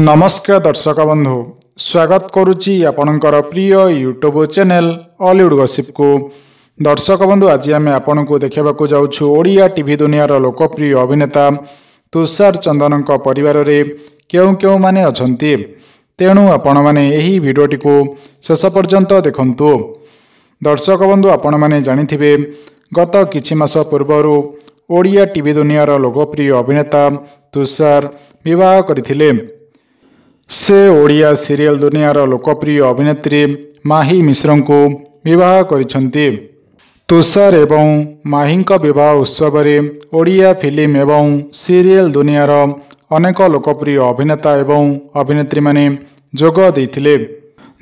ନମସ୍କାର ଦର୍ଶକ ବନ୍ଧୁ ସ୍ୱାଗତ କରୁଛି ଆପଣଙ୍କର ପ୍ରିୟ ୟୁଟ୍ୟୁବ ଚ୍ୟାନେଲ ଅଲିଉଡ଼ ଗସିପକୁ ଦର୍ଶକ ବନ୍ଧୁ ଆଜି ଆମେ ଆପଣଙ୍କୁ ଦେଖିବାକୁ ଯାଉଛୁ ଓଡ଼ିଆ ଟିଭି ଦୁନିଆର ଲୋକପ୍ରିୟ ଅଭିନେତା ତୁଷାର ଚନ୍ଦନଙ୍କ ପରିବାରରେ କେଉଁ କେଉଁମାନେ ଅଛନ୍ତି ତେଣୁ ଆପଣମାନେ ଏହି ଭିଡ଼ିଓଟିକୁ ଶେଷ ପର୍ଯ୍ୟନ୍ତ ଦେଖନ୍ତୁ ଦର୍ଶକ ବନ୍ଧୁ ଆପଣମାନେ ଜାଣିଥିବେ ଗତ କିଛି ମାସ ପୂର୍ବରୁ ଓଡ଼ିଆ ଟିଭି ଦୁନିଆର ଲୋକପ୍ରିୟ ଅଭିନେତା ତୁଷାର ବିବାହ କରିଥିଲେ ସେ ଓଡ଼ିଆ ସିରିଏଲ୍ ଦୁନିଆର ଲୋକପ୍ରିୟ ଅଭିନେତ୍ରୀ ମାହି ମିଶ୍ରଙ୍କୁ ବିବାହ କରିଛନ୍ତି ତୁଷାର ଏବଂ ମାହିଙ୍କ ବିବାହ ଉତ୍ସବରେ ଓଡ଼ିଆ ଫିଲ୍ମ ଏବଂ ସିରିଏଲ୍ ଦୁନିଆର ଅନେକ ଲୋକପ୍ରିୟ ଅଭିନେତା ଏବଂ ଅଭିନେତ୍ରୀମାନେ ଯୋଗ ଦେଇଥିଲେ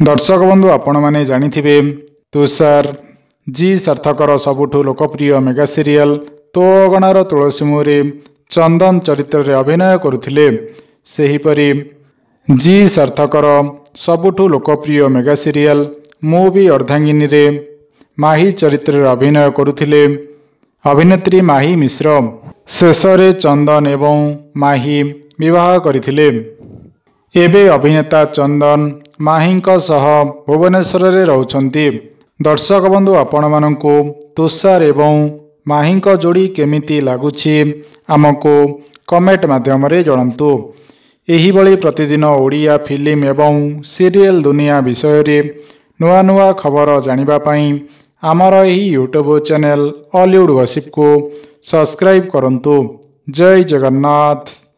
ଦର୍ଶକ ବନ୍ଧୁ ଆପଣମାନେ ଜାଣିଥିବେ ତୁଷାର ଜି ସାର୍ଥକର ସବୁଠୁ ଲୋକପ୍ରିୟ ମେଗା ସିରିଏଲ୍ ତୋ ଅଗଣାର ତୁଳସୀ ମୁହଁରେ ଚନ୍ଦନ ଚରିତ୍ରରେ ଅଭିନୟ କରୁଥିଲେ ସେହିପରି ଜି ସାର୍ଥକର ସବୁଠୁ ଲୋକପ୍ରିୟ ମେଗା ସିରିଏଲ୍ ମୁଁ ବି ଅର୍ଦ୍ଧାଙ୍ଗିନୀରେ ମାହି ଚରିତ୍ରରେ ଅଭିନୟ କରୁଥିଲେ ଅଭିନେତ୍ରୀ ମାହି ମିଶ୍ର ଶେଷରେ ଚନ୍ଦନ ଏବଂ ମାହି ବିବାହ କରିଥିଲେ ଏବେ ଅଭିନେତା ଚନ୍ଦନ ମାହିଙ୍କ ସହ ଭୁବନେଶ୍ୱରରେ ରହୁଛନ୍ତି ଦର୍ଶକ ବନ୍ଧୁ ଆପଣମାନଙ୍କୁ ତୁଷାର ଏବଂ ମାହିଙ୍କ ଯୋଡ଼ି କେମିତି ଲାଗୁଛି ଆମକୁ କମେଣ୍ଟ ମାଧ୍ୟମରେ ଜଣାନ୍ତୁ ଏହିଭଳି ପ୍ରତିଦିନ ଓଡ଼ିଆ ଫିଲ୍ମ ଏବଂ ସିରିଏଲ୍ ଦୁନିଆ ବିଷୟରେ ନୂଆ ନୂଆ ଖବର ଜାଣିବା ପାଇଁ ଆମର ଏହି ୟୁଟ୍ୟୁବ ଚ୍ୟାନେଲ ଅଲିଉଡ଼ ୱସିପକୁ ସବସ୍କ୍ରାଇବ କରନ୍ତୁ ଜୟ ଜଗନ୍ନାଥ